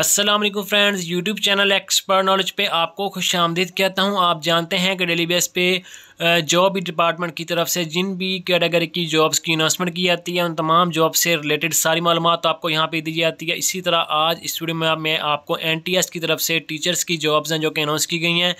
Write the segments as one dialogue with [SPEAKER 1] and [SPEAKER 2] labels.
[SPEAKER 1] Aslam friends YouTube channel expert knowledge पे आपको खुश आमदीद कहता हूँ आप जानते हैं कि डेली बेस पे जॉब डिपार्टमेंट की तरफ से जिन भी कैटेगरी की जॉब्स की अनाउंसमेंट की जाती है उन तमाम जॉब से रिलेटेड सारी मालूम तो आपको यहाँ पे दी जाती है इसी तरह आज इस वीडियो में मैं आपको एन की तरफ से टीचर्स की जॉब्स हैं जो कि अनाउंस की गई हैं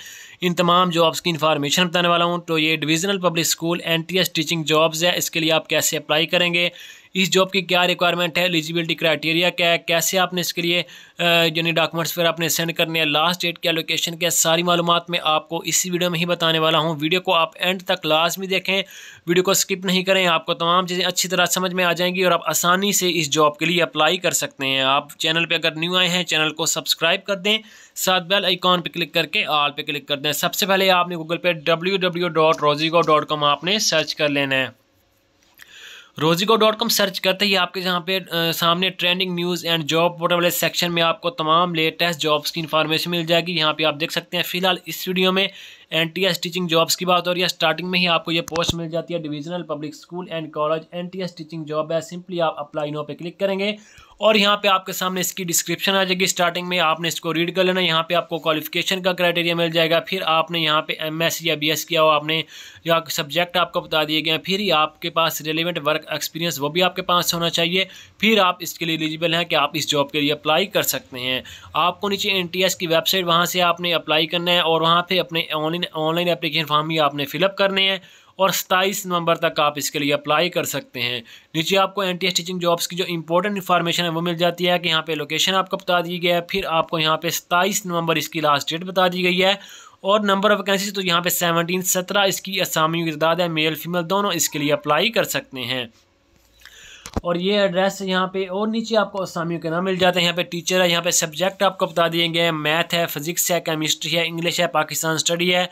[SPEAKER 1] इन तमाम जॉब्स की इन्फॉर्मेशन बताने वाला हूँ तो ये डिवीज़नल पब्लिक स्कूल एन टीचिंग जॉब्स है इसके लिए आप कैसे अप्लाई करेंगे इस जॉब की क्या रिक्वायरमेंट है एलिजिबिलिटी क्राइटेरिया क्या है कैसे आपने इसके लिए यानी डॉक्यूमेंट्स वगैरह आपने सेंड करने हैं लास्ट डेट क्या लोकेशन क्या सारी मालूम मैं आपको इसी वीडियो में ही बताने वाला हूँ वीडियो को आप एंड तक लास्ट में देखें वीडियो को स्किप नहीं करें आपको तमाम चीज़ें अच्छी तरह समझ में आ जाएंगी और आप आसानी से इस जॉब के लिए अप्लाई कर सकते हैं आप चैनल पर अगर न्यू आए हैं चैनल को सब्सक्राइब कर दें साथ बेल आइकॉन पर क्लिक करके आल पे क्लिक कर दें सबसे पहले आपने गूगल पे डब्ल्यू डब्ल्यू डॉट रोजीगो डॉट कॉम आपने सर्च कर लेना है रोजीगो डॉट कॉम सर्च करते ही आपके यहाँ पे सामने trending news and job portal वाले सेक्शन में आपको तमाम लेटेस्ट जॉब्स की इन्फॉर्मेशन मिल जाएगी यहाँ पे आप देख सकते हैं फिलहाल इस वीडियो में एन टी टीचिंग जॉब्स की बात हो रही है स्टार्टिंग में ही आपको ये पोस्ट मिल जाती है divisional public school and college एन टी टीचिंग जॉब है सिंपली आप अप्लाई नो पे क्लिक करेंगे और यहाँ पे आपके सामने इसकी डिस्क्रिप्शन आ जाएगी स्टार्टिंग में आपने इसको रीड कर लेना यहाँ पे आपको क्वालिफिकेशन का क्राइटेरिया मिल जाएगा फिर आपने यहाँ पे एमएस या बीएस किया हो आपने या सब्जेक्ट आपको बता दिए गए फिर ही आपके पास रिलेवेंट वर्क एक्सपीरियंस वो भी आपके पास होना चाहिए फिर आप इसके लिए एलिजिबल हैं कि आप इस जॉब के लिए अप्लाई कर सकते हैं आपको नीचे एन की वेबसाइट वहाँ से आपने अप्लाई करना है और वहाँ पर अपने online online online application form ही आपने फिलअप करने हैं और सताईस नवंबर तक आप इसके लिए अप्लाई कर सकते हैं नीचे आपको एन टी टीचिंग जॉब्स की जो इंपॉर्टेंट इन्फॉर्मेशन है वो मिल जाती है कि यहाँ पे लोकेशन आपको बता दी गई है फिर आपको यहाँ पे सताईस नवंबर इसकी लास्ट डेट बता दी गई है और नंबर ऑफ वैकेंसी तो यहाँ पे सेवनटीन सत्रह इसकी असामियों की तादाद है मेल फीमेल दोनों इसके लिए अप्लाई कर सकते हैं और ये एड्रेस यहाँ पे और नीचे आपको असामियों के नाम मिल जाते हैं यहाँ पे टीचर है यहाँ पे सब्जेक्ट आपको बता दिए गए मैथ है फिजिक्स है केमिस्ट्री है इंग्लिश है पाकिस्तान स्टडी है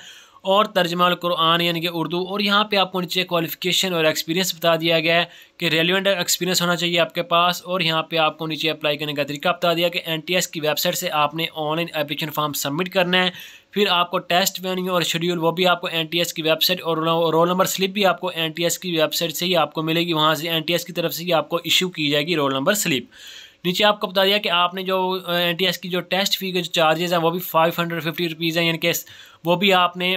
[SPEAKER 1] और तर्जमान कुरान यानी कि उर्दू और यहाँ पे आपको नीचे क्वालिफिकेशन और एक्सपीरियंस बता दिया गया है कि रेलिवेंट एक्सपीरियंस होना चाहिए आपके पास और यहाँ पे आपको नीचे अप्लाई करने का तरीका बता दिया कि एनटीएस की वेबसाइट से आपने ऑनलाइन एप्लीकेशन फॉर्म सबमिट करना है फिर आपको टेस्ट वेन्यू और शेड्यूल वो भी आपको एन की वेबसाइट और रोल नंबर स्लिप भी आपको एन की वेबसाइट से ही आपको मिलेगी वहाँ से एन की तरफ से ही आपको इशू की जाएगी रोल नंबर स्लिप नीचे आपको बता दिया कि आपने जो एन की जो टेस्ट फी के जो चार्जेज़ हैं वो भी फाइव हंड्रेड फिफ्टी रुपीज़ हैं यानी कि वो भी आपने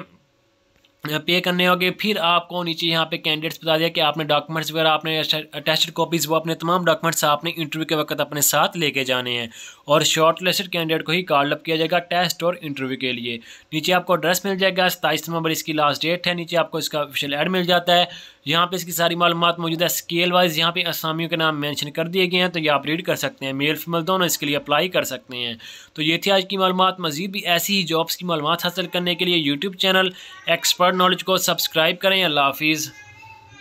[SPEAKER 1] पे करने होंगे फिर आपको नीचे यहाँ पे कैंडिडेट्स बता दिया कि आपने डॉक्यूमेंट्स वगैरह आपने अटैचड कॉपीज़ वो अपने तमाम डॉक्यूमेंट्स आपने इंटरव्यू के वक्त अपने साथ लेके जाने हैं और शॉर्ट लिस्टेड कैंडिडेट को ही कार्ड अप किया जाएगा टेस्ट और इंटरव्यू के लिए नीचे आपको एड्रेस मिल जाएगा सताईस नवंबर इसकी लास्ट डेट है नीचे आपको इसका ऑफिशियल एड मिल जाता है यहाँ पे इसकी सारी मालूम मौजूद है स्केल वाइज यहाँ पे असामियों के नाम मैंशन कर दिए गए हैं तो ये आप रीड कर सकते हैं मेल फीमेल दोनों इसके लिए अप्लाई कर सकते हैं तो ये थी आज की मालूम मज़ीद भी ऐसी ही जॉब्स की मालूम हासिल करने के लिए यूट्यूब चैनल एक्सपर्ट नॉलेज को सब्सक्राइब करें अल्लाह हाफिज़